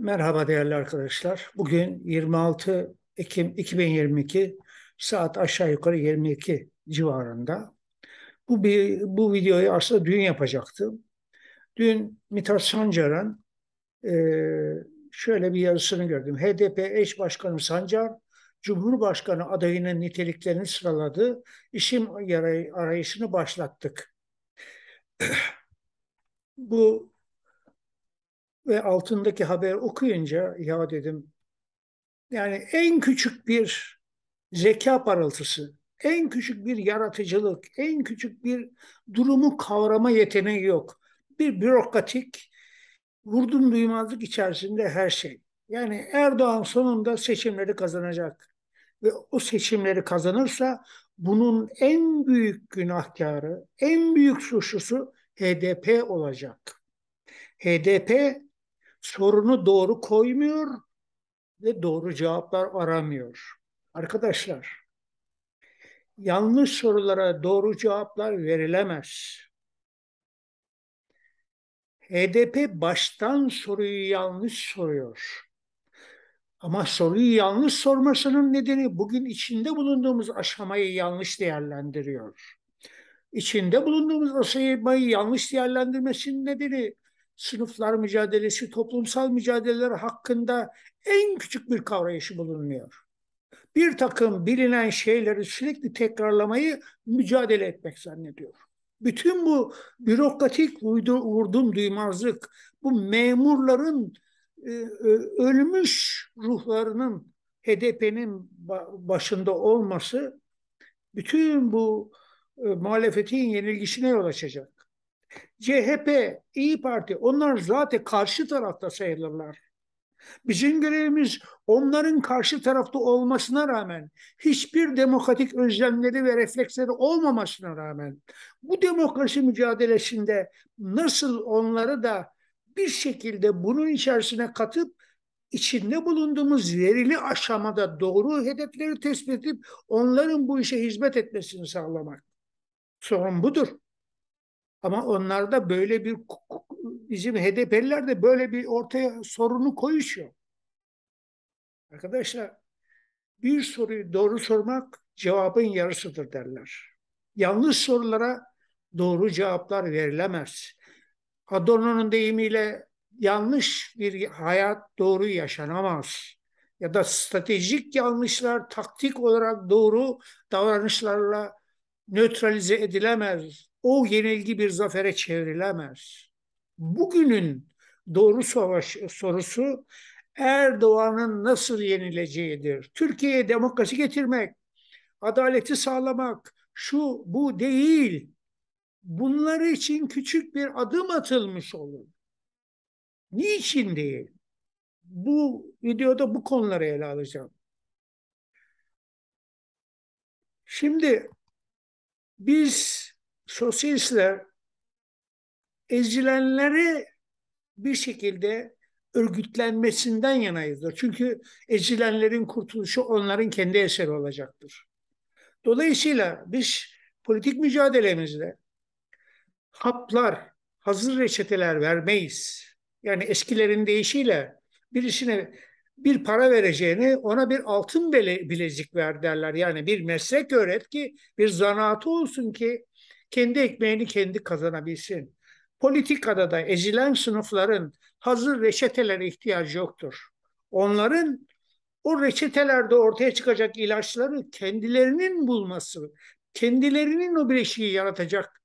Merhaba değerli arkadaşlar. Bugün 26 Ekim 2022 saat aşağı yukarı 22 civarında. Bu bir, bu videoyu aslında dün yapacaktım. Dün Mithat Sancar'ın e, şöyle bir yazısını gördüm. HDP eş başkanı Sancar, Cumhurbaşkanı adayının niteliklerini sıraladı. İşim arayışını başlattık. bu ve altındaki haber okuyunca ya dedim yani en küçük bir zeka parıltısı, en küçük bir yaratıcılık, en küçük bir durumu kavrama yeteneği yok. Bir bürokratik vurdum duymazlık içerisinde her şey. Yani Erdoğan sonunda seçimleri kazanacak. Ve o seçimleri kazanırsa bunun en büyük günahkarı, en büyük suçlusu HDP olacak. HDP sorunu doğru koymuyor ve doğru cevaplar aramıyor. Arkadaşlar, yanlış sorulara doğru cevaplar verilemez. HDP baştan soruyu yanlış soruyor. Ama soruyu yanlış sormasının nedeni bugün içinde bulunduğumuz aşamayı yanlış değerlendiriyor. İçinde bulunduğumuz aşamayı yanlış değerlendirmesinin nedeni sınıflar mücadelesi, toplumsal mücadeleler hakkında en küçük bir kavrayışı bulunmuyor. Bir takım bilinen şeyleri sürekli tekrarlamayı mücadele etmek zannediyor. Bütün bu bürokratik vurdum duymazlık, bu memurların e, e ölmüş ruhlarının HDP'nin başında olması bütün bu e, muhalefetin yenilgisine yol açacak. CHP, İyi Parti onlar zaten karşı tarafta sayılırlar. Bizim görevimiz onların karşı tarafta olmasına rağmen hiçbir demokratik özlemleri ve refleksleri olmamasına rağmen bu demokrasi mücadelesinde nasıl onları da bir şekilde bunun içerisine katıp içinde bulunduğumuz verili aşamada doğru hedefleri tespit edip onların bu işe hizmet etmesini sağlamak. Sorun budur. Ama onlarda böyle bir bizim HDP'liler de böyle bir ortaya sorunu koyuşuyor. Arkadaşlar bir soruyu doğru sormak cevabın yarısıdır derler. Yanlış sorulara doğru cevaplar verilemez. Adorno'nun deyimiyle yanlış bir hayat doğru yaşanamaz. Ya da stratejik yanlışlar taktik olarak doğru davranışlarla nötralize edilemez o yenilgi bir zafere çevrilemez. Bugünün doğru savaş sorusu Erdoğan'ın nasıl yenileceğidir. Türkiye'ye demokrasi getirmek, adaleti sağlamak, şu bu değil. Bunları için küçük bir adım atılmış olur. Niçin değil? Bu videoda bu konuları ele alacağım. Şimdi biz sosyalistler ezilenleri bir şekilde örgütlenmesinden yanayızdır. Çünkü ezilenlerin kurtuluşu onların kendi eseri olacaktır. Dolayısıyla biz politik mücadelemizde haplar, hazır reçeteler vermeyiz. Yani eskilerin deyişiyle birisine bir para vereceğini ona bir altın bilezik ver derler. Yani bir meslek öğret ki bir zanaatı olsun ki kendi ekmeğini kendi kazanabilsin. Politikada da ezilen sınıfların hazır reçetelere ihtiyacı yoktur. Onların o reçetelerde ortaya çıkacak ilaçları kendilerinin bulması, kendilerinin o bileşiği yaratacak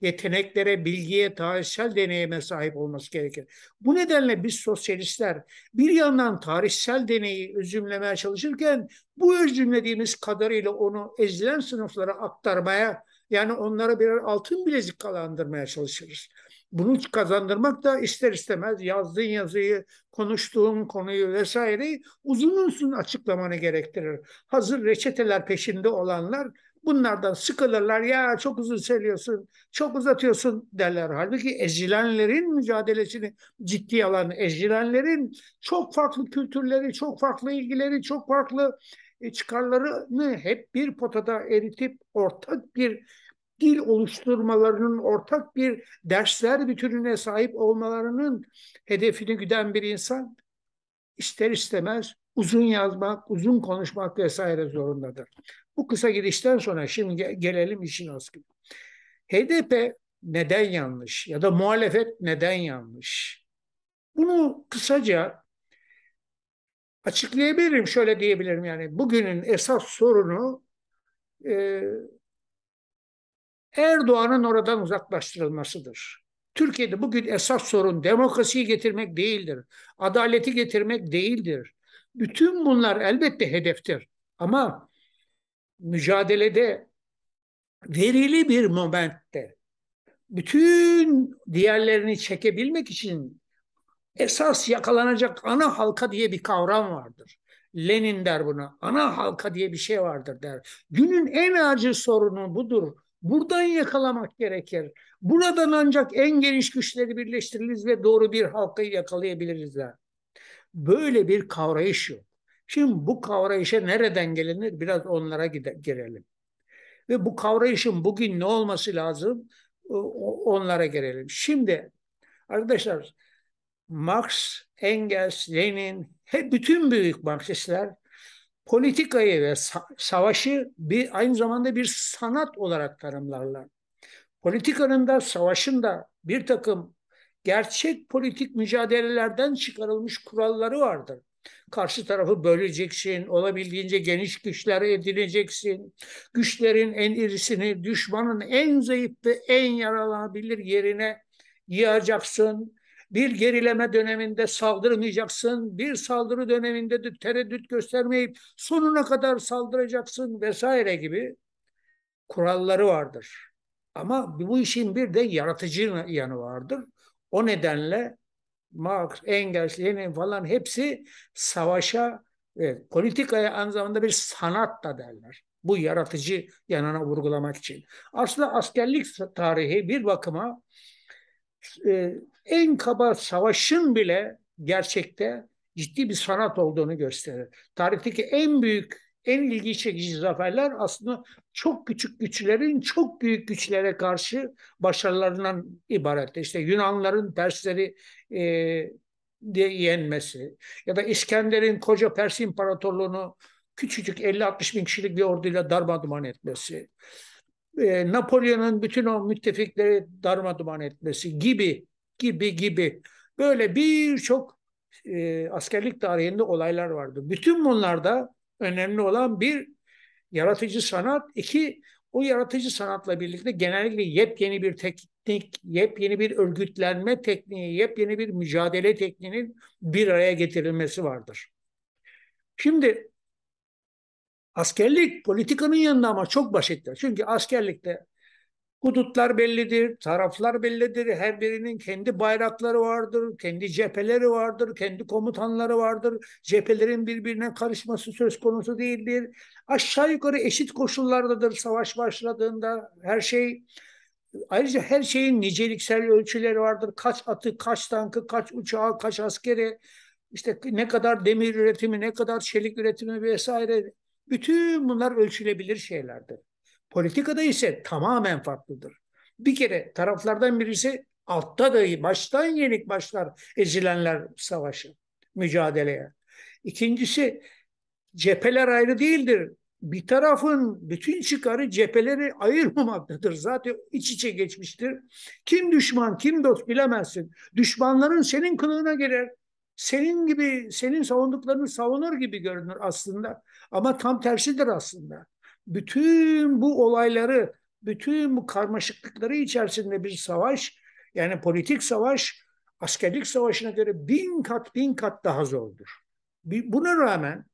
yeteneklere, bilgiye, tarihsel deneyime sahip olması gerekir. Bu nedenle biz sosyalistler bir yandan tarihsel deneyi özümlemeye çalışırken bu özümlediğimiz kadarıyla onu ezilen sınıflara aktarmaya yani onlara birer altın bilezik kalandırmaya çalışırız. Bunu kazandırmak da ister istemez yazdığın yazıyı, konuştuğun konuyu vesaireyi uzun uzun açıklamanı gerektirir. Hazır reçeteler peşinde olanlar bunlardan sıkılırlar. Ya çok uzun söylüyorsun, çok uzatıyorsun derler. Halbuki ezilenlerin mücadelesini ciddi alan ezilenlerin çok farklı kültürleri, çok farklı ilgileri, çok farklı e, çıkarlarını hep bir potada eritip ortak bir dil oluşturmalarının, ortak bir dersler bütününe sahip olmalarının hedefini güden bir insan ister istemez uzun yazmak, uzun konuşmak vesaire zorundadır. Bu kısa girişten sonra şimdi gelelim işin askına. HDP neden yanlış ya da muhalefet neden yanlış? Bunu kısaca Açıklayabilirim, şöyle diyebilirim yani bugünün esas sorunu e, Erdoğan'ın oradan uzaklaştırılmasıdır. Türkiye'de bugün esas sorun demokrasiyi getirmek değildir. Adaleti getirmek değildir. Bütün bunlar elbette hedeftir. Ama mücadelede verili bir momentte bütün diğerlerini çekebilmek için esas yakalanacak ana halka diye bir kavram vardır. Lenin der buna. Ana halka diye bir şey vardır der. Günün en acil sorunu budur. Buradan yakalamak gerekir. Buradan ancak en geniş güçleri birleştiririz ve doğru bir halkayı yakalayabiliriz der. Böyle bir kavrayış yok. Şimdi bu kavrayışa nereden gelinir? Biraz onlara girelim. Ve bu kavrayışın bugün ne olması lazım? Onlara girelim. Şimdi arkadaşlar Marx, Engels, Lenin, hep bütün büyük Marksistler politikayı ve savaşı bir aynı zamanda bir sanat olarak tanımlarlar. Politikanın da savaşın da bir takım gerçek politik mücadelelerden çıkarılmış kuralları vardır. Karşı tarafı böleceksin, olabildiğince geniş güçlere edineceksin. Güçlerin en irisini düşmanın en zayıf ve en yaralanabilir yerine yığacaksın. Bir gerileme döneminde saldırmayacaksın, bir saldırı döneminde de tereddüt göstermeyip sonuna kadar saldıracaksın vesaire gibi kuralları vardır. Ama bu işin bir de yaratıcı yanı vardır. O nedenle Marx, Engels, Lenin falan hepsi savaşa Evet, politikaya aynı zamanda bir sanat da derler. Bu yaratıcı yanına vurgulamak için. Aslında askerlik tarihi bir bakıma e, en kaba savaşın bile gerçekte ciddi bir sanat olduğunu gösterir. Tarihteki en büyük, en ilgi çekici zaferler aslında çok küçük güçlerin çok büyük güçlere karşı başarılarından ibaret. İşte Yunanların Persleri e, de yenmesi ya da İskender'in koca Pers İmparatorluğunu küçücük 50-60 bin kişilik bir orduyla darmadağın etmesi e, Napolyon'un bütün o müttefikleri darmaduman etmesi gibi gibi gibi böyle birçok e, askerlik tarihinde olaylar vardı. Bütün bunlarda önemli olan bir yaratıcı sanat, iki o yaratıcı sanatla birlikte genellikle yepyeni bir teknik, yepyeni bir örgütlenme tekniği, yepyeni bir mücadele tekniğinin bir araya getirilmesi vardır. Şimdi Askerlik politikanın yanında ama çok basittir. Çünkü askerlikte hudutlar bellidir, taraflar bellidir. Her birinin kendi bayrakları vardır, kendi cepheleri vardır, kendi komutanları vardır. Cephelerin birbirine karışması söz konusu değildir. Aşağı yukarı eşit koşullardadır savaş başladığında. Her şey Ayrıca her şeyin niceliksel ölçüleri vardır. Kaç atı, kaç tankı, kaç uçağı, kaç askeri, işte ne kadar demir üretimi, ne kadar çelik üretimi vesaire bütün bunlar ölçülebilir şeylerdir. Politikada ise tamamen farklıdır. Bir kere taraflardan birisi altta dahi baştan yenik başlar ezilenler savaşı, mücadeleye. İkincisi cepheler ayrı değildir. Bir tarafın bütün çıkarı cepheleri ayırmamaktadır. Zaten iç içe geçmiştir. Kim düşman, kim dost bilemezsin. Düşmanların senin kılığına girer. Senin gibi, senin savunduklarını savunur gibi görünür aslında. Ama tam tersidir aslında. Bütün bu olayları, bütün bu karmaşıklıkları içerisinde bir savaş, yani politik savaş, askerlik savaşına göre bin kat bin kat daha zordur. Buna rağmen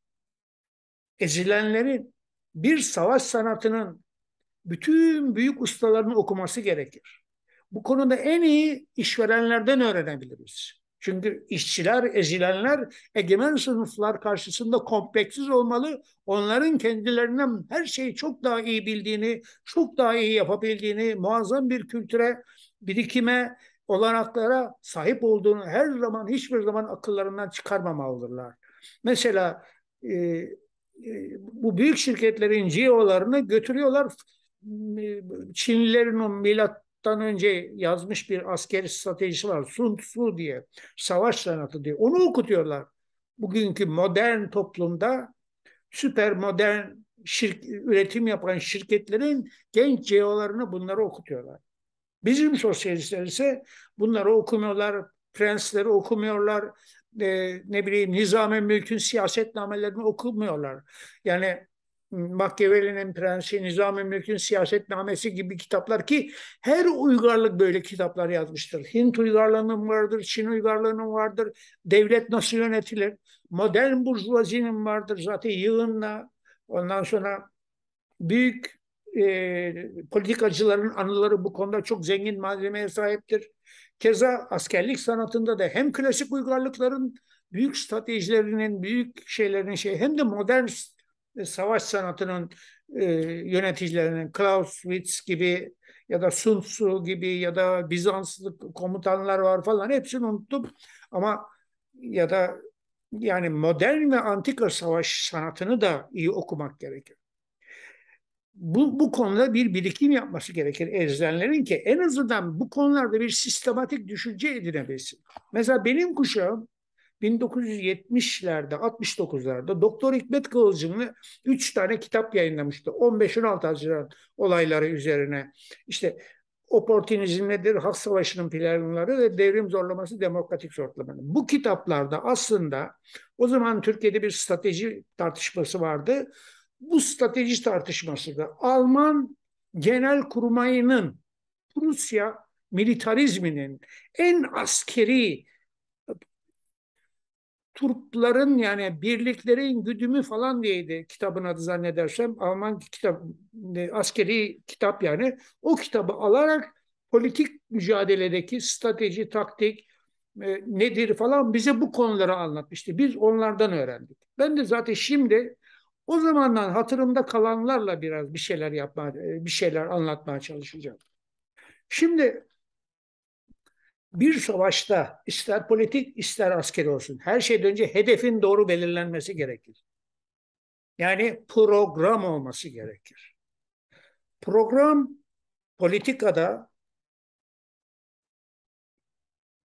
ezilenlerin bir savaş sanatının bütün büyük ustalarını okuması gerekir. Bu konuda en iyi işverenlerden öğrenebiliriz. Çünkü işçiler, ezilenler egemen sınıflar karşısında kompleksiz olmalı. Onların kendilerinden her şeyi çok daha iyi bildiğini, çok daha iyi yapabildiğini, muazzam bir kültüre, birikime, olanaklara sahip olduğunu her zaman, hiçbir zaman akıllarından çıkarmamalıdırlar. Mesela e, e, bu büyük şirketlerin CEO'larını götürüyorlar Çinlilerin o milat Tan önce yazmış bir askeri stratejisi var. Sun Tzu diye. Savaş sanatı diye. Onu okutuyorlar. Bugünkü modern toplumda süper modern şirk, üretim yapan şirketlerin genç CEO'larını bunları okutuyorlar. Bizim sosyalistler ise bunları okumuyorlar, prensleri okumuyorlar, e, ne bileyim nizame mülkün siyasetnamelerini okumuyorlar. Yani Machiavelli'nin Prensi, Nizam-ı Mülk'ün Siyasetnamesi gibi kitaplar ki her uygarlık böyle kitaplar yazmıştır. Hint uygarlığının vardır, Çin uygarlığının vardır, devlet nasıl yönetilir, modern burjuvazinin vardır zaten yığınla, ondan sonra büyük e, politikacıların anıları bu konuda çok zengin malzemeye sahiptir. Keza askerlik sanatında da hem klasik uygarlıkların büyük stratejilerinin, büyük şeylerin şey hem de modern e, savaş sanatının e, yöneticilerinin Clausewitz gibi ya da Sun Tzu gibi ya da Bizanslı komutanlar var falan hepsini unuttum ama ya da yani modern ve antika savaş sanatını da iyi okumak gerekir. Bu, bu konuda bir birikim yapması gerekir ezilenlerin ki en azından bu konularda bir sistematik düşünce edinebilsin. Mesela benim kuşağım 1970'lerde 69'larda Doktor Hikmet Kıvılcımlı 3 tane kitap yayınlamıştı. 15-16 Haziran olayları üzerine. İşte Oportunizm nedir, Halk Savaşı'nın planları ve devrim zorlaması demokratik zorlamanı. Bu kitaplarda aslında o zaman Türkiye'de bir strateji tartışması vardı. Bu strateji tartışması da Alman Genel Kurmayının Rusya militarizminin en askeri Turpların yani birliklerin güdümü falan diyeydi kitabın adı zannedersem. Alman kitap, askeri kitap yani. O kitabı alarak politik mücadeledeki strateji, taktik e, nedir falan bize bu konuları anlatmıştı. Biz onlardan öğrendik. Ben de zaten şimdi o zamandan hatırımda kalanlarla biraz bir şeyler yapmaya, e, bir şeyler anlatmaya çalışacağım. Şimdi bir savaşta ister politik ister askeri olsun her şeyden önce hedefin doğru belirlenmesi gerekir. Yani program olması gerekir. Program politikada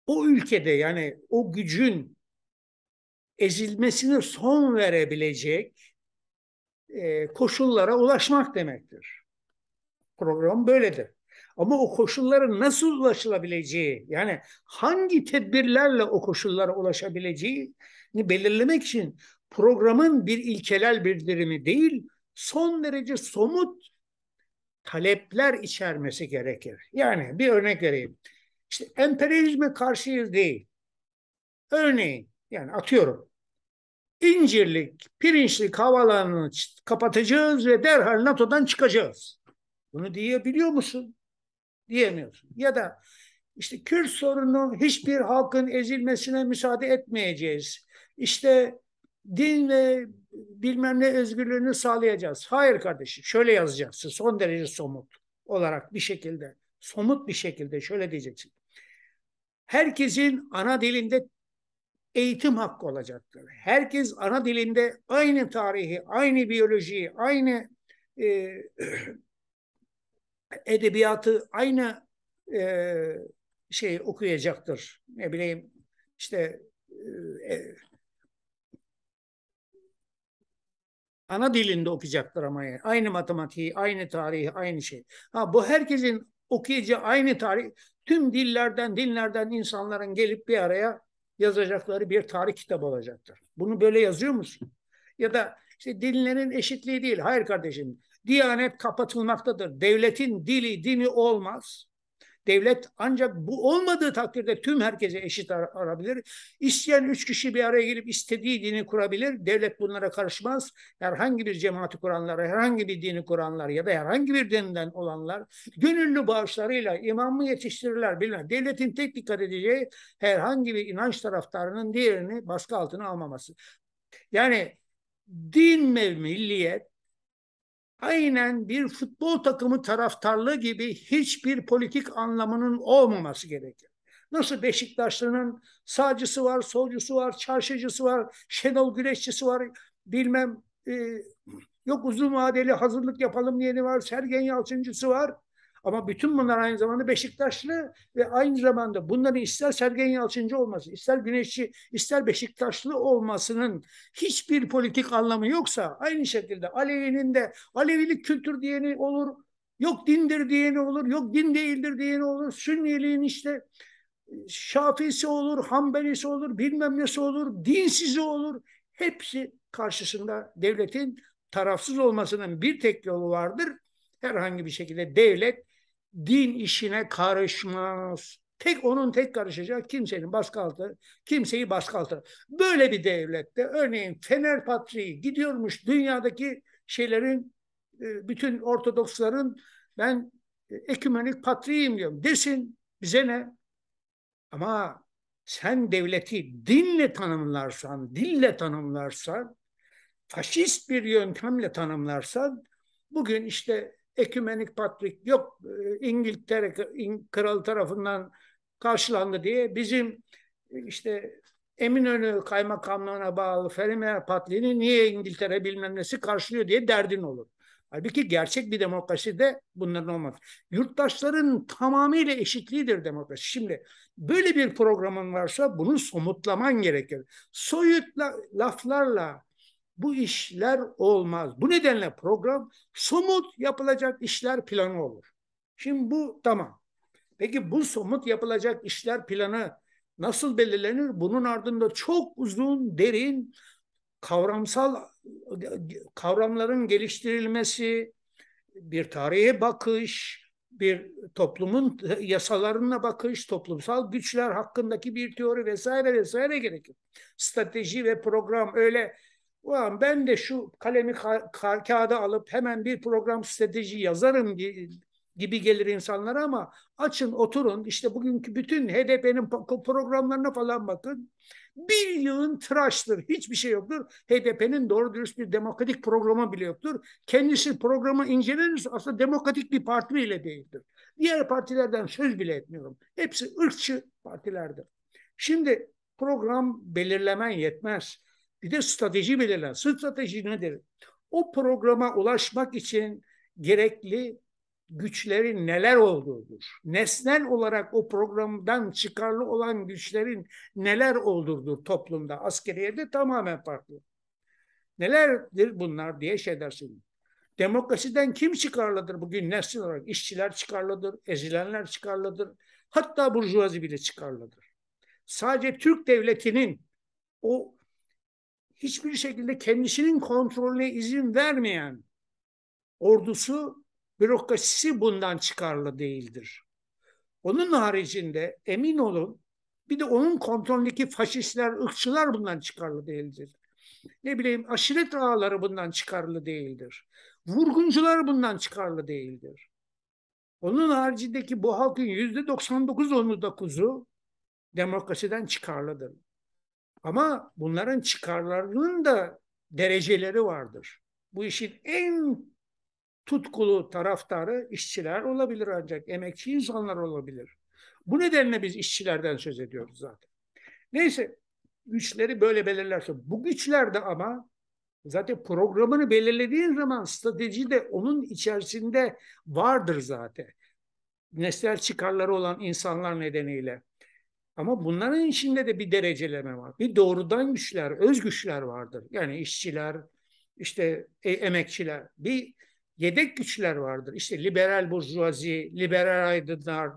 o ülkede yani o gücün ezilmesini son verebilecek e, koşullara ulaşmak demektir. Program böyledir. Ama o koşullara nasıl ulaşılabileceği yani hangi tedbirlerle o koşullara ulaşabileceğini belirlemek için programın bir ilkelel bildirimi değil son derece somut talepler içermesi gerekir. Yani bir örnek vereyim. İşte emperyalizme karşıyız değil. Örneğin yani atıyorum İncirlik, Pirinçlik havalarını kapatacağız ve derhal NATO'dan çıkacağız. Bunu diyebiliyor musun? diyemiyorsun. Ya da işte Kürt sorunu hiçbir halkın ezilmesine müsaade etmeyeceğiz. İşte din ve bilmem ne özgürlüğünü sağlayacağız. Hayır kardeşim şöyle yazacaksın son derece somut olarak bir şekilde somut bir şekilde şöyle diyeceksin. Herkesin ana dilinde eğitim hakkı olacaktır. Herkes ana dilinde aynı tarihi, aynı biyolojiyi, aynı e, edebiyatı aynı e, şey okuyacaktır. Ne bileyim işte e, e, ana dilinde okuyacaktır ama yani. aynı matematiği, aynı tarihi, aynı şey. Ha bu herkesin okuyacağı aynı tarih tüm dillerden, dinlerden insanların gelip bir araya yazacakları bir tarih kitabı olacaktır. Bunu böyle yazıyor musun? Ya da işte dinlerin eşitliği değil. Hayır kardeşim. Diyanet kapatılmaktadır. Devletin dili, dini olmaz. Devlet ancak bu olmadığı takdirde tüm herkese eşit ar arabilir. İsteyen üç kişi bir araya gelip istediği dini kurabilir. Devlet bunlara karışmaz. Herhangi bir cemaati kuranlar, herhangi bir dini kuranlar ya da herhangi bir dinden olanlar gönüllü bağışlarıyla imamı yetiştirirler bilmem. Devletin tek dikkat edeceği herhangi bir inanç taraftarının diğerini baskı altına almaması. Yani din ve milliyet aynen bir futbol takımı taraftarlığı gibi hiçbir politik anlamının olmaması gerekir. Nasıl Beşiktaşlı'nın sağcısı var, solcusu var, çarşıcısı var, Şenol Güneşçisi var, bilmem e, yok uzun vadeli hazırlık yapalım diyeni var, Sergen Yalçıncısı var. Ama bütün bunlar aynı zamanda Beşiktaşlı ve aynı zamanda bunların ister Sergen Yalçıncı olması, ister Güneşçi, ister Beşiktaşlı olmasının hiçbir politik anlamı yoksa aynı şekilde Alevi'nin de Alevilik kültür diyeni olur, yok dindir diyeni olur, yok din değildir diyeni olur, Sünniliğin işte Şafisi olur, Hanbelisi olur, bilmem nesi olur, dinsizi olur. Hepsi karşısında devletin tarafsız olmasının bir tek yolu vardır. Herhangi bir şekilde devlet din işine karışmaz. Tek onun tek karışacak kimsenin baskı altına, kimseyi baskı altına. Böyle bir devlette örneğin Fener Patriği gidiyormuş dünyadaki şeylerin e, bütün Ortodoksların ben e, ekümenik patriyim diyorum. Desin bize ne? Ama sen devleti dinle tanımlarsan, dille tanımlarsan, faşist bir yöntemle tanımlarsan, bugün işte ekümenik patrik yok e, İngiltere kralı tarafından karşılandı diye bizim e, işte Eminönü kaymakamlığına bağlı Ferimer patliğini niye İngiltere bilmem nesi karşılıyor diye derdin olur. Halbuki gerçek bir demokraside bunların olmaz. Yurttaşların tamamıyla eşitliğidir demokrasi. Şimdi böyle bir programın varsa bunu somutlaman gerekir. Soyut laflarla, bu işler olmaz. Bu nedenle program somut yapılacak işler planı olur. Şimdi bu tamam. Peki bu somut yapılacak işler planı nasıl belirlenir? Bunun ardında çok uzun, derin kavramsal kavramların geliştirilmesi, bir tarihe bakış, bir toplumun yasalarına bakış, toplumsal güçler hakkındaki bir teori vesaire vesaire gerekir. Strateji ve program öyle Ulan ben de şu kalemi ka- ka- kağıda alıp hemen bir program strateji yazarım gibi gelir insanlara ama açın oturun işte bugünkü bütün HDP'nin programlarına falan bakın. Bir yığın tıraştır. Hiçbir şey yoktur. HDP'nin doğru dürüst bir demokratik programı bile yoktur. Kendisi programı incelenirse aslında demokratik bir parti bile değildir. Diğer partilerden söz bile etmiyorum. Hepsi ırkçı partilerdir. Şimdi program belirlemen yetmez bir de strateji belirler. Strateji nedir? O programa ulaşmak için gerekli güçlerin neler olduğudur. Nesnel olarak o programdan çıkarlı olan güçlerin neler olduğudur toplumda. askeriye de tamamen farklı. Nelerdir bunlar diye şey dersin. Demokrasiden kim çıkarlıdır bugün nesnel olarak? İşçiler çıkarlıdır, ezilenler çıkarlıdır. Hatta burjuvazi bile çıkarlıdır. Sadece Türk devletinin o hiçbir şekilde kendisinin kontrolüne izin vermeyen ordusu, bürokrasisi bundan çıkarlı değildir. Onun haricinde emin olun bir de onun kontrolündeki faşistler, ırkçılar bundan çıkarlı değildir. Ne bileyim aşiret ağları bundan çıkarlı değildir. Vurguncular bundan çıkarlı değildir. Onun haricindeki bu halkın yüzde 99 onu kuzu demokrasiden çıkarlıdır. Ama bunların çıkarlarının da dereceleri vardır. Bu işin en tutkulu taraftarı işçiler olabilir ancak emekçi insanlar olabilir. Bu nedenle biz işçilerden söz ediyoruz zaten. Neyse güçleri böyle belirlerse bu güçlerde ama zaten programını belirlediğin zaman strateji de onun içerisinde vardır zaten. Nesnel çıkarları olan insanlar nedeniyle. Ama bunların içinde de bir dereceleme var. Bir doğrudan güçler, öz güçler vardır. Yani işçiler, işte e, emekçiler. Bir yedek güçler vardır. İşte liberal burjuvazi, liberal aydınlar,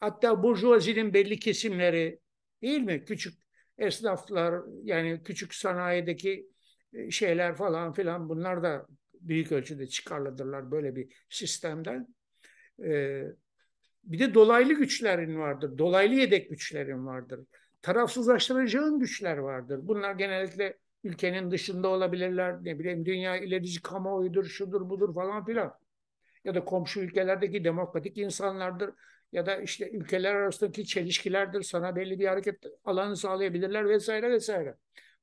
hatta burjuvazinin belli kesimleri değil mi? Küçük esnaflar, yani küçük sanayideki e, şeyler falan filan bunlar da büyük ölçüde çıkarlıdırlar böyle bir sistemden. Ee, bir de dolaylı güçlerin vardır. Dolaylı yedek güçlerin vardır. Tarafsızlaştıracağın güçler vardır. Bunlar genellikle ülkenin dışında olabilirler. Ne bileyim dünya ilerici kamuoyudur, şudur budur falan filan. Ya da komşu ülkelerdeki demokratik insanlardır. Ya da işte ülkeler arasındaki çelişkilerdir. Sana belli bir hareket alanı sağlayabilirler vesaire vesaire.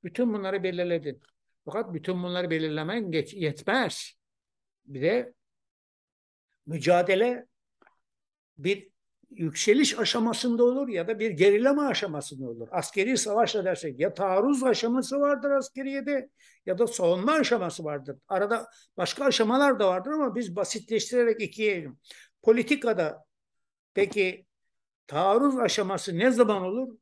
Bütün bunları belirledin. Fakat bütün bunları belirlemen geç, yetmez. Bir de mücadele bir yükseliş aşamasında olur ya da bir gerileme aşamasında olur. Askeri savaşla dersek ya taarruz aşaması vardır askeriyede ya da savunma aşaması vardır. Arada başka aşamalar da vardır ama biz basitleştirerek ikiye ayırıyoruz. Politikada peki taarruz aşaması ne zaman olur?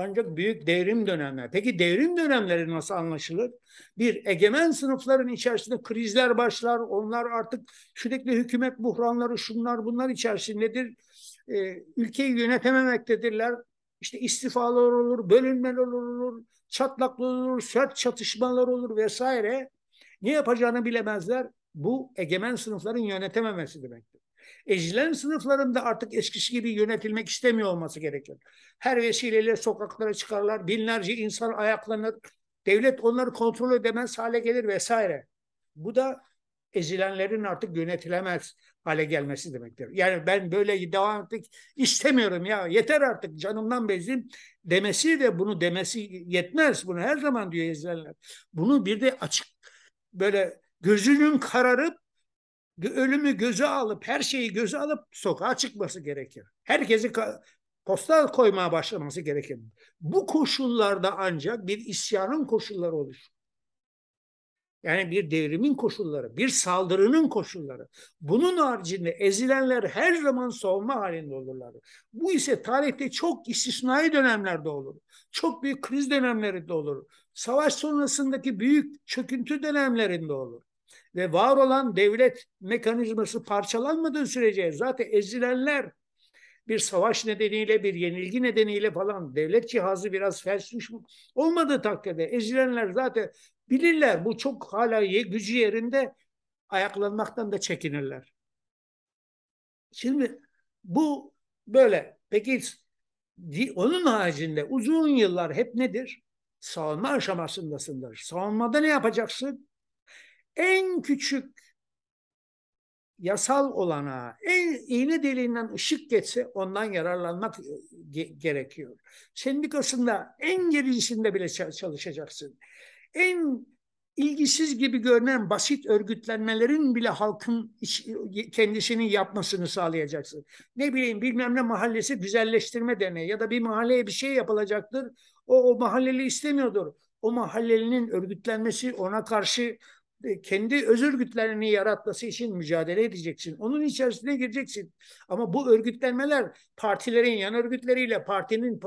Ancak büyük devrim dönemler. Peki devrim dönemleri nasıl anlaşılır? Bir, egemen sınıfların içerisinde krizler başlar. Onlar artık sürekli hükümet buhranları şunlar bunlar içerisindedir. Ee, ülkeyi yönetememektedirler. İşte istifalar olur, bölünmeler olur, çatlaklar olur, sert çatışmalar olur vesaire. Ne yapacağını bilemezler. Bu egemen sınıfların yönetememesi demektir ezilen sınıflarında artık eskisi gibi yönetilmek istemiyor olması gerekiyor. Her vesileyle sokaklara çıkarlar, binlerce insan ayaklanır, devlet onları kontrol edemez hale gelir vesaire. Bu da ezilenlerin artık yönetilemez hale gelmesi demektir. Yani ben böyle devam etmek istemiyorum ya yeter artık canımdan bezdim demesi de bunu demesi yetmez. Bunu her zaman diyor ezilenler. Bunu bir de açık böyle gözünün kararıp ölümü göze alıp her şeyi göze alıp sokağa çıkması gerekir. Herkesi posta koymaya başlaması gerekir. Bu koşullarda ancak bir isyanın koşulları oluşur. Yani bir devrimin koşulları, bir saldırının koşulları. Bunun haricinde ezilenler her zaman savunma halinde olurlar. Bu ise tarihte çok istisnai dönemlerde olur. Çok büyük kriz dönemlerinde olur. Savaş sonrasındaki büyük çöküntü dönemlerinde olur ve var olan devlet mekanizması parçalanmadığı sürece zaten ezilenler bir savaş nedeniyle, bir yenilgi nedeniyle falan devlet cihazı biraz fers düşmüş olmadığı takdirde ezilenler zaten bilirler bu çok hala gücü yerinde ayaklanmaktan da çekinirler. Şimdi bu böyle. Peki onun haricinde uzun yıllar hep nedir? Savunma aşamasındasındır. Savunmada ne yapacaksın? en küçük yasal olana en iğne deliğinden ışık geçse ondan yararlanmak e, ge- gerekiyor. Sendikasında en gerisinde bile çalışacaksın. En ilgisiz gibi görünen basit örgütlenmelerin bile halkın e, kendisinin yapmasını sağlayacaksın. Ne bileyim bilmem ne mahallesi güzelleştirme deneyi ya da bir mahalleye bir şey yapılacaktır. O, o mahalleli istemiyordur. O mahallelinin örgütlenmesi ona karşı e, kendi öz örgütlerini yaratması için mücadele edeceksin. Onun içerisine gireceksin. Ama bu örgütlenmeler partilerin yan örgütleriyle, partinin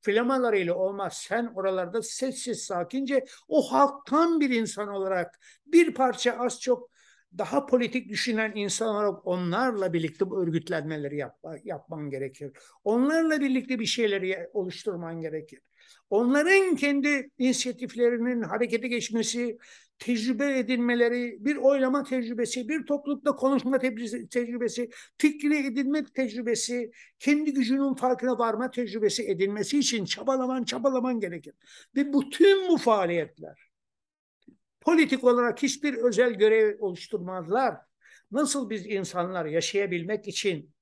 flamalarıyla olmaz. Sen oralarda sessiz sakince o halktan bir insan olarak bir parça az çok daha politik düşünen insan olarak onlarla birlikte bu örgütlenmeleri yap, yapman gerekir. Onlarla birlikte bir şeyleri oluşturman gerekir. Onların kendi inisiyatiflerinin harekete geçmesi, tecrübe edinmeleri, bir oylama tecrübesi, bir toplulukta konuşma tecrübesi, fikri edinme tecrübesi, kendi gücünün farkına varma tecrübesi edinmesi için çabalaman çabalaman gerekir. Ve bütün bu faaliyetler politik olarak hiçbir özel görev oluşturmazlar. Nasıl biz insanlar yaşayabilmek için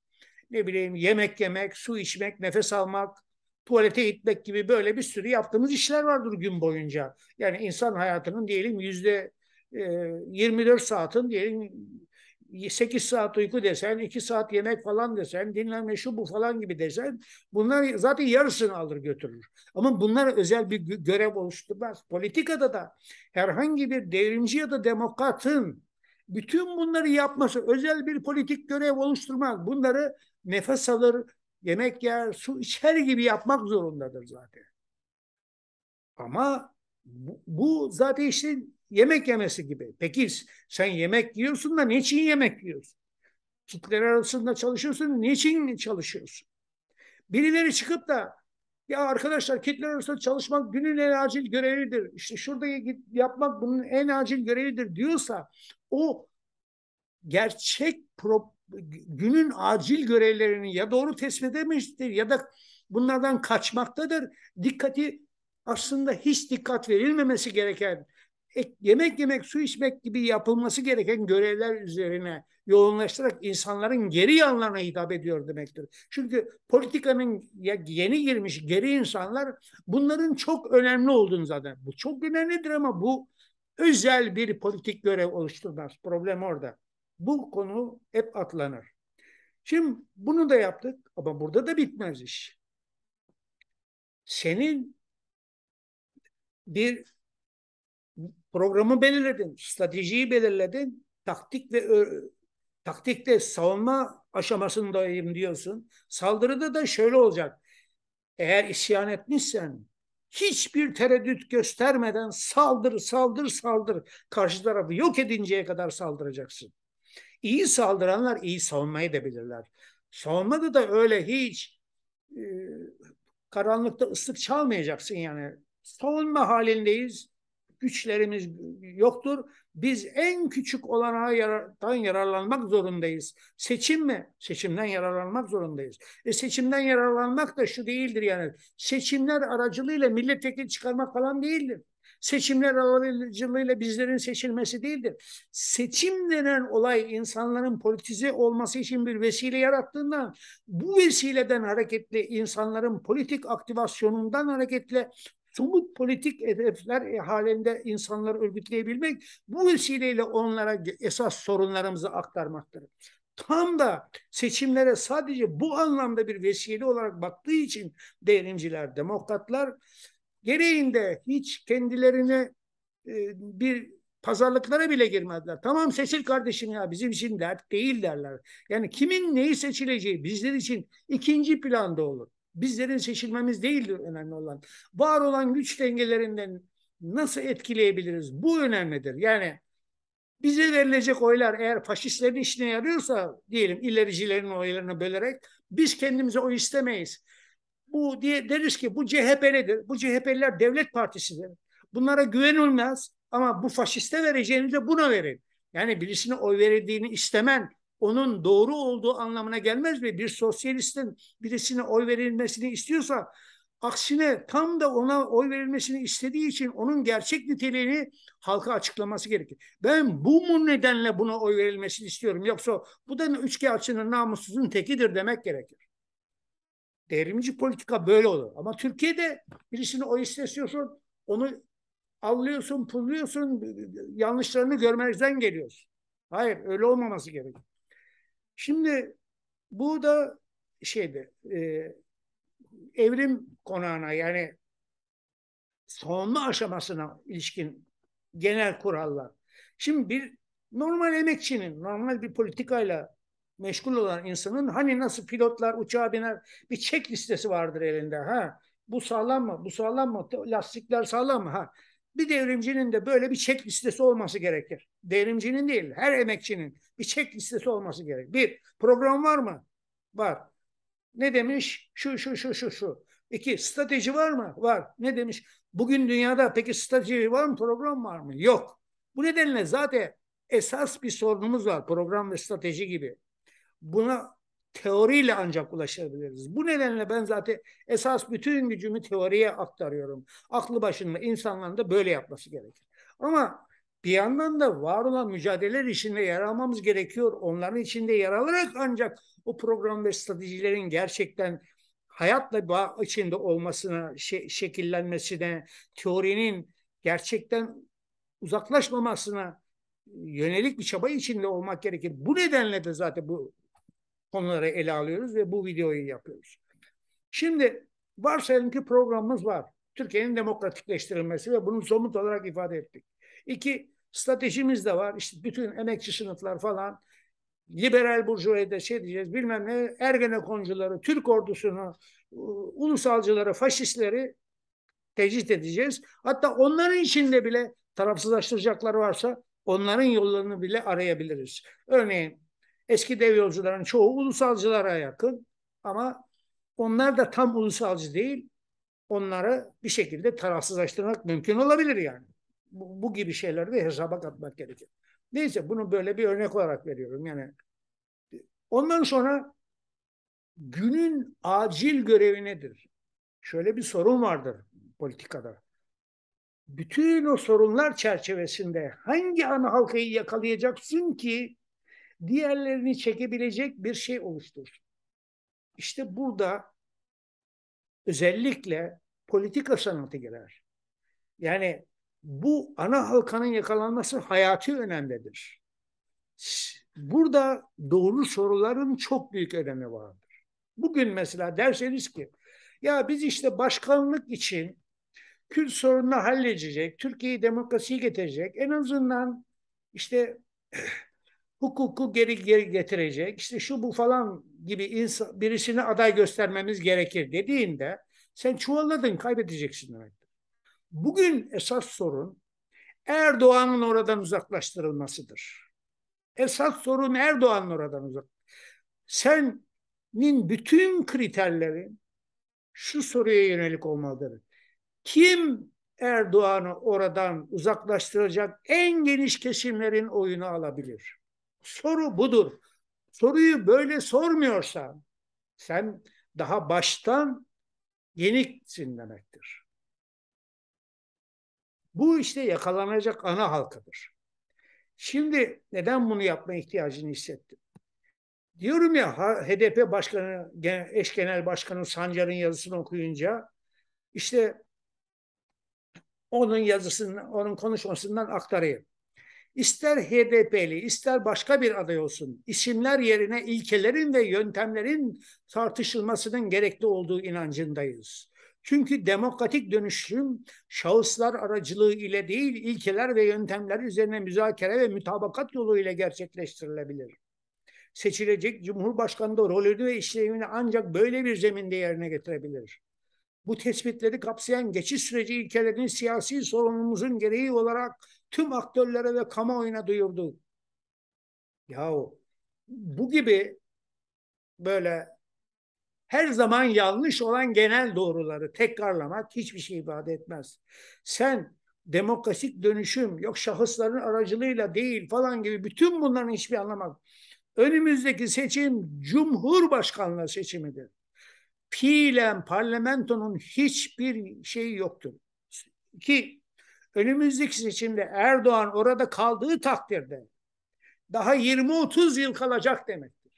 ne bileyim yemek yemek, su içmek, nefes almak, tuvalete gitmek gibi böyle bir sürü yaptığımız işler vardır gün boyunca. Yani insan hayatının diyelim yüzde 24 e, saatin diyelim 8 saat uyku desen, 2 saat yemek falan desen, dinlenme şu bu falan gibi desen bunlar zaten yarısını alır götürür. Ama bunlar özel bir görev oluşturmaz. Politikada da herhangi bir devrimci ya da demokratın bütün bunları yapması özel bir politik görev oluşturmaz. Bunları nefes alır, yemek yer, su içer gibi yapmak zorundadır zaten. Ama bu, bu zaten işte yemek yemesi gibi. Peki sen yemek yiyorsun da niçin yemek yiyorsun? Kitler arasında çalışıyorsun niçin çalışıyorsun? Birileri çıkıp da ya arkadaşlar kitler arasında çalışmak günün en acil görevidir. İşte şurada yapmak bunun en acil görevidir diyorsa o gerçek pro günün acil görevlerini ya doğru tespit edememiştir ya da bunlardan kaçmaktadır. Dikkati aslında hiç dikkat verilmemesi gereken yemek yemek, su içmek gibi yapılması gereken görevler üzerine yoğunlaştırarak insanların geri yanlarına hitap ediyor demektir. Çünkü politikanın yeni girmiş geri insanlar bunların çok önemli olduğunu zaten. Bu çok önemlidir ama bu özel bir politik görev oluşturmaz. Problem orada. Bu konu hep atlanır. Şimdi bunu da yaptık ama burada da bitmez iş. Senin bir programı belirledin, stratejiyi belirledin, taktik ve taktikte savunma aşamasındayım diyorsun. Saldırıda da şöyle olacak. Eğer isyan etmişsen hiçbir tereddüt göstermeden saldır, saldır, saldır. Karşı tarafı yok edinceye kadar saldıracaksın. İyi saldıranlar iyi savunmayı da bilirler. Savunmada da öyle hiç e, karanlıkta ıslık çalmayacaksın yani. Savunma halindeyiz. Güçlerimiz yoktur. Biz en küçük olanağından yararlanmak zorundayız. Seçim mi? Seçimden yararlanmak zorundayız. E seçimden yararlanmak da şu değildir yani. Seçimler aracılığıyla milletvekili çıkarmak falan değildir seçimler aracılığıyla bizlerin seçilmesi değildir. Seçim denen olay insanların politize olması için bir vesile yarattığından bu vesileden hareketle insanların politik aktivasyonundan hareketle somut politik hedefler halinde insanları örgütleyebilmek bu vesileyle onlara esas sorunlarımızı aktarmaktır tam da seçimlere sadece bu anlamda bir vesile olarak baktığı için devrimciler, demokratlar gereğinde hiç kendilerine e, bir pazarlıklara bile girmediler. Tamam seçil kardeşim ya bizim için dert değil derler. Yani kimin neyi seçileceği bizler için ikinci planda olur. Bizlerin seçilmemiz değildir önemli olan. Var olan güç dengelerinden nasıl etkileyebiliriz? Bu önemlidir. Yani bize verilecek oylar eğer faşistlerin işine yarıyorsa diyelim ilericilerin oylarını bölerek biz kendimize oy istemeyiz bu diye deriz ki bu CHP'lidir. Bu CHP'liler devlet partisidir. Bunlara güvenilmez ama bu faşiste vereceğinize buna verin. Yani birisine oy verildiğini istemen onun doğru olduğu anlamına gelmez mi? Bir sosyalistin birisine oy verilmesini istiyorsa aksine tam da ona oy verilmesini istediği için onun gerçek niteliğini halka açıklaması gerekir. Ben bu mu nedenle buna oy verilmesini istiyorum yoksa bu da üçkağıtçının namussuzun tekidir demek gerekir. Devrimci politika böyle olur. Ama Türkiye'de birisini o istiyorsun, onu allıyorsun, pulluyorsun, yanlışlarını görmezden geliyorsun. Hayır, öyle olmaması gerek. Şimdi bu da şeyde e, evrim konağına yani savunma aşamasına ilişkin genel kurallar. Şimdi bir normal emekçinin normal bir politikayla meşgul olan insanın hani nasıl pilotlar uçağa biner bir çek listesi vardır elinde ha. Bu sağlam mı? Bu sağlam mı? Lastikler sağlam mı? Ha. Bir devrimcinin de böyle bir çek listesi olması gerekir. Devrimcinin değil, her emekçinin bir çek listesi olması gerek Bir, program var mı? Var. Ne demiş? Şu, şu, şu, şu, şu. iki strateji var mı? Var. Ne demiş? Bugün dünyada peki strateji var mı? Program var mı? Yok. Bu nedenle zaten esas bir sorunumuz var. Program ve strateji gibi. Buna teoriyle ancak ulaşabiliriz. Bu nedenle ben zaten esas bütün gücümü teoriye aktarıyorum. Aklı başında insanların da böyle yapması gerekir. Ama bir yandan da var olan mücadeleler içinde yer almamız gerekiyor. Onların içinde yer alarak ancak o program ve stratejilerin gerçekten hayatla bağ içinde olmasına, şekillenmesine, teorinin gerçekten uzaklaşmamasına yönelik bir çaba içinde olmak gerekir. Bu nedenle de zaten bu konuları ele alıyoruz ve bu videoyu yapıyoruz. Şimdi varsayalım ki programımız var. Türkiye'nin demokratikleştirilmesi ve bunu somut olarak ifade ettik. İki, stratejimiz de var. İşte bütün emekçi sınıflar falan liberal burjuvayı da şey diyeceğiz bilmem ne Ergenekoncuları, Türk ordusunu, ulusalcıları, faşistleri tecrit edeceğiz. Hatta onların içinde bile tarafsızlaştıracaklar varsa onların yollarını bile arayabiliriz. Örneğin Eski dev yolcuların çoğu ulusalcılara yakın ama onlar da tam ulusalcı değil. Onları bir şekilde tarafsızlaştırmak mümkün olabilir yani. Bu, bu gibi şeyleri de hesaba katmak gerekiyor. Neyse bunu böyle bir örnek olarak veriyorum. Yani ondan sonra günün acil görevi nedir? Şöyle bir sorun vardır politikada. Bütün o sorunlar çerçevesinde hangi ana halkayı yakalayacaksın ki diğerlerini çekebilecek bir şey oluştur. İşte burada özellikle politika sanatı girer. Yani bu ana halkanın yakalanması hayati önemlidir. Burada doğru soruların çok büyük önemi vardır. Bugün mesela derseniz ki ya biz işte başkanlık için Kürt sorununu halledecek, Türkiye'yi demokrasiyi getirecek, en azından işte hukuku geri geri getirecek, işte şu bu falan gibi insan, birisini aday göstermemiz gerekir dediğinde sen çuvalladın, kaybedeceksin demektir. Bugün esas sorun Erdoğan'ın oradan uzaklaştırılmasıdır. Esas sorun Erdoğan'ın oradan uzak. Senin bütün kriterlerin şu soruya yönelik olmalıdır. Kim Erdoğan'ı oradan uzaklaştıracak en geniş kesimlerin oyunu alabilir? Soru budur. Soruyu böyle sormuyorsan sen daha baştan yeniksin demektir. Bu işte yakalanacak ana halkadır. Şimdi neden bunu yapma ihtiyacını hissettim? Diyorum ya HDP Başkanı, eş genel başkanı Sancar'ın yazısını okuyunca işte onun yazısını, onun konuşmasından aktarayım ister HDP'li ister başka bir aday olsun isimler yerine ilkelerin ve yöntemlerin tartışılmasının gerekli olduğu inancındayız. Çünkü demokratik dönüşüm şahıslar aracılığı ile değil ilkeler ve yöntemler üzerine müzakere ve mütabakat yolu ile gerçekleştirilebilir. Seçilecek Cumhurbaşkanı rolünü ve işlevini ancak böyle bir zeminde yerine getirebilir. Bu tespitleri kapsayan geçiş süreci ilkelerinin siyasi sorunumuzun gereği olarak tüm aktörlere ve kamuoyuna duyurdu. Yahu bu gibi böyle her zaman yanlış olan genel doğruları tekrarlamak hiçbir şey ifade etmez. Sen demokratik dönüşüm yok şahısların aracılığıyla değil falan gibi bütün bunların hiçbir anlamı Önümüzdeki seçim Cumhurbaşkanlığı seçimidir. Fiilen parlamentonun hiçbir şeyi yoktur. Ki önümüzdeki seçimde Erdoğan orada kaldığı takdirde daha 20-30 yıl kalacak demektir.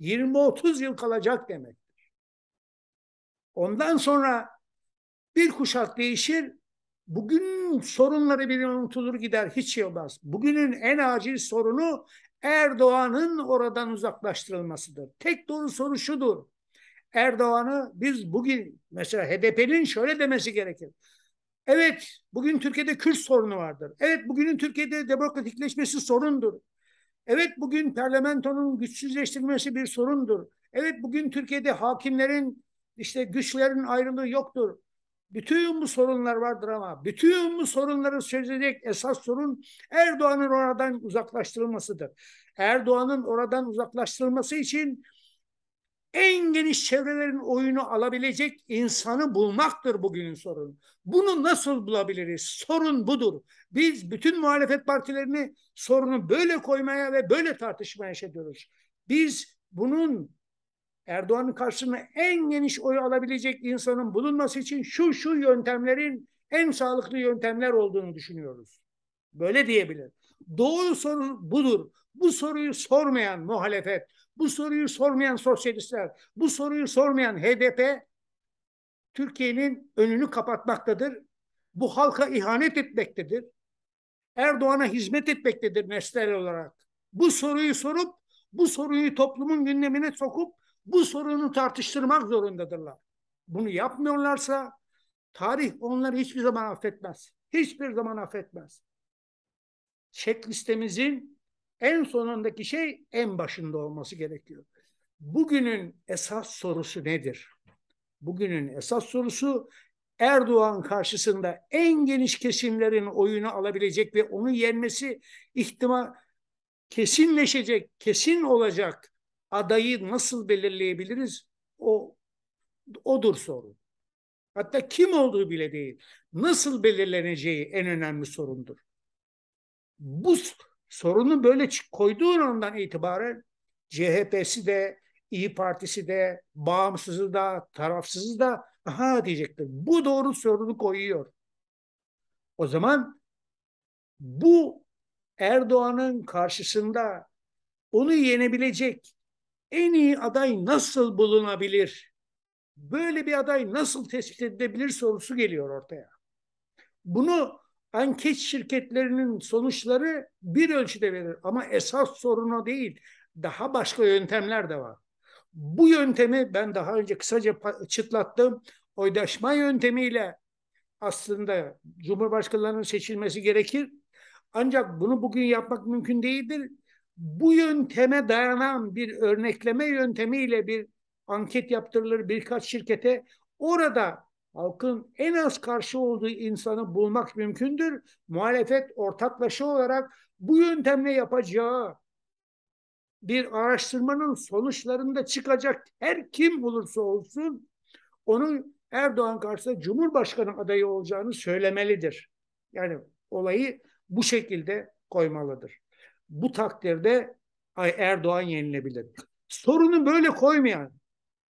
20-30 yıl kalacak demektir. Ondan sonra bir kuşak değişir, bugün sorunları bir unutulur gider, hiç şey olmaz. Bugünün en acil sorunu Erdoğan'ın oradan uzaklaştırılmasıdır. Tek doğru soru şudur. Erdoğan'ı biz bugün mesela HDP'nin şöyle demesi gerekir. Evet, bugün Türkiye'de Kürt sorunu vardır. Evet, bugünün Türkiye'de demokratikleşmesi sorundur. Evet, bugün parlamentonun güçsüzleştirilmesi bir sorundur. Evet, bugün Türkiye'de hakimlerin işte güçlerin ayrılığı yoktur. Bütün bu sorunlar vardır ama bütün bu sorunları çözecek esas sorun Erdoğan'ın oradan uzaklaştırılmasıdır. Erdoğan'ın oradan uzaklaştırılması için en geniş çevrelerin oyunu alabilecek insanı bulmaktır bugünün sorunu. Bunu nasıl bulabiliriz? Sorun budur. Biz bütün muhalefet partilerini sorunu böyle koymaya ve böyle tartışmaya şediyoruz. Biz bunun Erdoğan'ın karşısında en geniş oyu alabilecek insanın bulunması için şu şu yöntemlerin en sağlıklı yöntemler olduğunu düşünüyoruz. Böyle diyebilir. Doğru soru budur. Bu soruyu sormayan muhalefet, bu soruyu sormayan sosyalistler, bu soruyu sormayan HDP Türkiye'nin önünü kapatmaktadır. Bu halka ihanet etmektedir. Erdoğan'a hizmet etmektedir nesnel olarak. Bu soruyu sorup, bu soruyu toplumun gündemine sokup, bu sorunu tartıştırmak zorundadırlar. Bunu yapmıyorlarsa tarih onları hiçbir zaman affetmez. Hiçbir zaman affetmez. Checklistemizin en sonundaki şey en başında olması gerekiyor. Bugünün esas sorusu nedir? Bugünün esas sorusu Erdoğan karşısında en geniş kesimlerin oyunu alabilecek ve onu yenmesi ihtimal kesinleşecek, kesin olacak adayı nasıl belirleyebiliriz? O odur soru. Hatta kim olduğu bile değil. Nasıl belirleneceği en önemli sorundur. Bu sorunu böyle koyduğu andan itibaren CHP'si de İyi Partisi de bağımsızı da tarafsızı da aha diyecektir. Bu doğru sorunu koyuyor. O zaman bu Erdoğan'ın karşısında onu yenebilecek en iyi aday nasıl bulunabilir? Böyle bir aday nasıl tespit edilebilir sorusu geliyor ortaya. Bunu anket şirketlerinin sonuçları bir ölçüde verir ama esas sorunu değil. Daha başka yöntemler de var. Bu yöntemi ben daha önce kısaca çıtlattım. Oydaşma yöntemiyle aslında Cumhurbaşkanlarının seçilmesi gerekir. Ancak bunu bugün yapmak mümkün değildir. Bu yönteme dayanan bir örnekleme yöntemiyle bir anket yaptırılır birkaç şirkete. Orada halkın en az karşı olduğu insanı bulmak mümkündür. Muhalefet ortaklaşa olarak bu yöntemle yapacağı bir araştırmanın sonuçlarında çıkacak her kim olursa olsun onu Erdoğan karşısında Cumhurbaşkanı adayı olacağını söylemelidir. Yani olayı bu şekilde koymalıdır. Bu takdirde Erdoğan yenilebilir. Sorunu böyle koymayan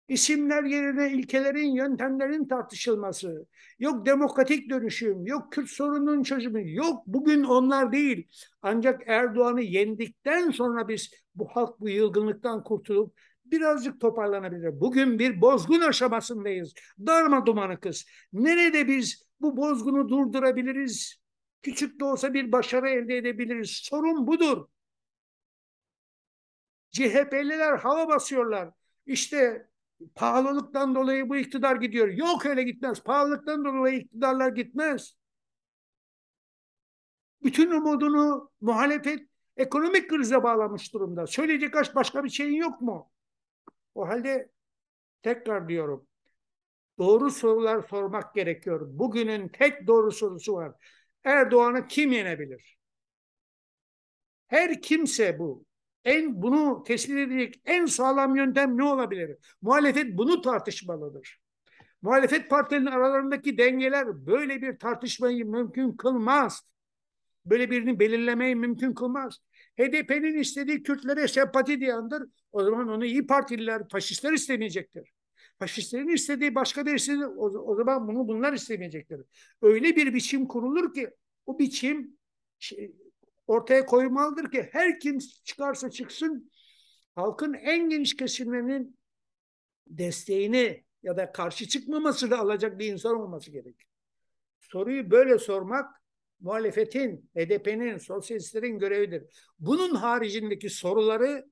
İsimler yerine ilkelerin, yöntemlerin tartışılması, yok demokratik dönüşüm, yok Kürt sorununun çözümü, yok bugün onlar değil. Ancak Erdoğan'ı yendikten sonra biz bu halk bu yılgınlıktan kurtulup birazcık toparlanabilir. Bugün bir bozgun aşamasındayız. Darma dumanı kız. Nerede biz bu bozgunu durdurabiliriz? Küçük de olsa bir başarı elde edebiliriz. Sorun budur. CHP'liler hava basıyorlar. İşte pahalılıktan dolayı bu iktidar gidiyor. Yok öyle gitmez. Pahalılıktan dolayı iktidarlar gitmez. Bütün umudunu muhalefet ekonomik krize bağlamış durumda. Söyleyecek aç başka bir şeyin yok mu? O halde tekrar diyorum. Doğru sorular sormak gerekiyor. Bugünün tek doğru sorusu var. Erdoğan'ı kim yenebilir? Her kimse bu. En bunu tespit edecek en sağlam yöntem ne olabilir? Muhalefet bunu tartışmalıdır. Muhalefet partilerinin aralarındaki dengeler böyle bir tartışmayı mümkün kılmaz. Böyle birini belirlemeyi mümkün kılmaz. HDP'nin istediği Kürtlere sempati diyandır. O zaman onu iyi partililer, faşistler istemeyecektir. Faşistlerin istediği başka birisi o, o zaman bunu bunlar istemeyecektir. Öyle bir biçim kurulur ki o biçim şey, ortaya koymalıdır ki her kim çıkarsa çıksın halkın en geniş kesimlerinin desteğini ya da karşı çıkmamasını alacak bir insan olması gerekir. Soruyu böyle sormak muhalefetin, HDP'nin, sosyalistlerin görevidir. Bunun haricindeki soruları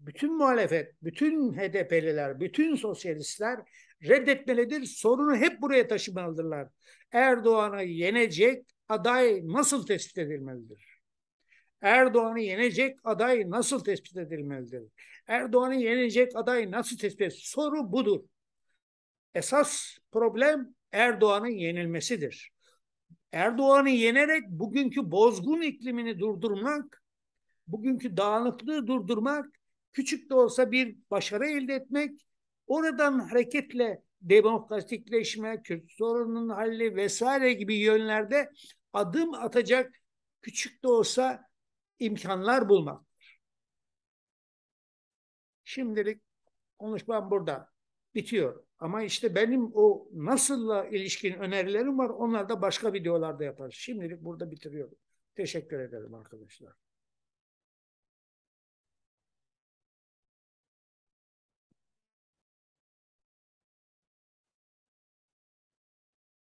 bütün muhalefet, bütün HDP'liler, bütün sosyalistler reddetmelidir. Sorunu hep buraya taşımalıdırlar. Erdoğan'ı yenecek aday nasıl tespit edilmelidir? Erdoğan'ı yenecek aday nasıl tespit edilmelidir? Erdoğan'ı yenecek aday nasıl tespit edilir? Soru budur. Esas problem Erdoğan'ın yenilmesidir. Erdoğan'ı yenerek bugünkü bozgun iklimini durdurmak, bugünkü dağınıklığı durdurmak, küçük de olsa bir başarı elde etmek, oradan hareketle demokratikleşme, Kürt sorununun halli vesaire gibi yönlerde adım atacak küçük de olsa imkanlar bulmaktır. Şimdilik konuşmam burada bitiyor. Ama işte benim o nasılla ilişkin önerilerim var. Onlar da başka videolarda yaparız. Şimdilik burada bitiriyorum. Teşekkür ederim arkadaşlar.